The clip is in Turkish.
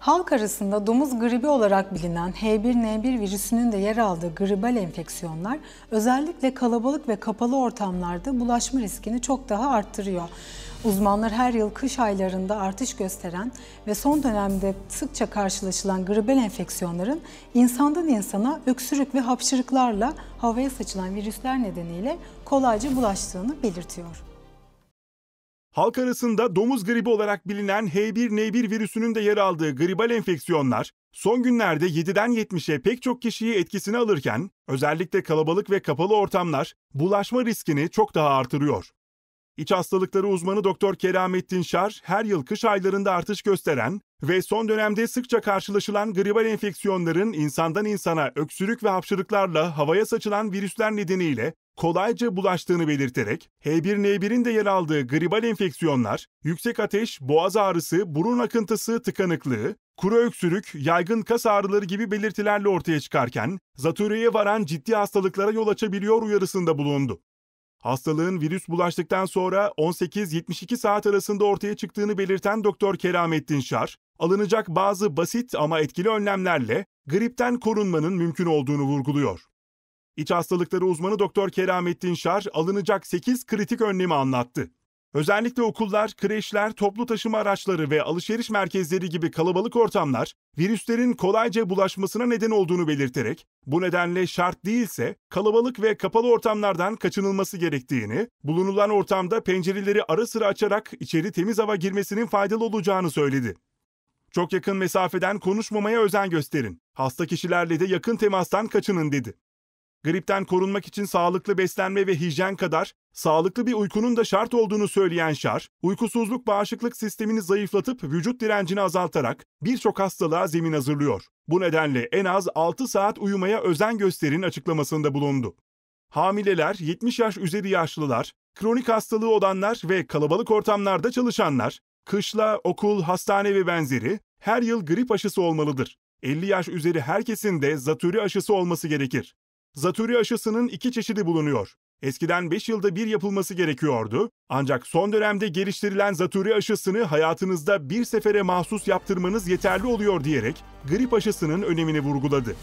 Halk arasında domuz gribi olarak bilinen H1N1 virüsünün de yer aldığı gribal enfeksiyonlar özellikle kalabalık ve kapalı ortamlarda bulaşma riskini çok daha arttırıyor. Uzmanlar her yıl kış aylarında artış gösteren ve son dönemde sıkça karşılaşılan gribel enfeksiyonların insandan insana öksürük ve hapşırıklarla havaya saçılan virüsler nedeniyle kolayca bulaştığını belirtiyor. Halk arasında domuz gribi olarak bilinen H1N1 virüsünün de yer aldığı gribal enfeksiyonlar son günlerde 7'den 70'e pek çok kişiyi etkisine alırken özellikle kalabalık ve kapalı ortamlar bulaşma riskini çok daha artırıyor. İç hastalıkları uzmanı Doktor Keramettin Şar, her yıl kış aylarında artış gösteren ve son dönemde sıkça karşılaşılan gribal enfeksiyonların insandan insana öksürük ve hapşırıklarla havaya saçılan virüsler nedeniyle kolayca bulaştığını belirterek, H1N1'in de yer aldığı gribal enfeksiyonlar, yüksek ateş, boğaz ağrısı, burun akıntısı, tıkanıklığı, kuru öksürük, yaygın kas ağrıları gibi belirtilerle ortaya çıkarken, zatürreye varan ciddi hastalıklara yol açabiliyor uyarısında bulundu. Hastalığın virüs bulaştıktan sonra 18-72 saat arasında ortaya çıktığını belirten Doktor Keramettin Şar, alınacak bazı basit ama etkili önlemlerle gripten korunmanın mümkün olduğunu vurguluyor. İç hastalıkları uzmanı Doktor Keramettin Şar alınacak 8 kritik önlemi anlattı. Özellikle okullar, kreşler, toplu taşıma araçları ve alışveriş merkezleri gibi kalabalık ortamlar virüslerin kolayca bulaşmasına neden olduğunu belirterek bu nedenle şart değilse kalabalık ve kapalı ortamlardan kaçınılması gerektiğini, bulunulan ortamda pencereleri ara sıra açarak içeri temiz hava girmesinin faydalı olacağını söyledi. Çok yakın mesafeden konuşmamaya özen gösterin. Hasta kişilerle de yakın temastan kaçının dedi gripten korunmak için sağlıklı beslenme ve hijyen kadar sağlıklı bir uykunun da şart olduğunu söyleyen Şar, uykusuzluk bağışıklık sistemini zayıflatıp vücut direncini azaltarak birçok hastalığa zemin hazırlıyor. Bu nedenle en az 6 saat uyumaya özen gösterin açıklamasında bulundu. Hamileler, 70 yaş üzeri yaşlılar, kronik hastalığı olanlar ve kalabalık ortamlarda çalışanlar, kışla, okul, hastane ve benzeri her yıl grip aşısı olmalıdır. 50 yaş üzeri herkesin de zatürre aşısı olması gerekir zatürre aşısının iki çeşidi bulunuyor. Eskiden 5 yılda bir yapılması gerekiyordu ancak son dönemde geliştirilen zatürre aşısını hayatınızda bir sefere mahsus yaptırmanız yeterli oluyor diyerek grip aşısının önemini vurguladı.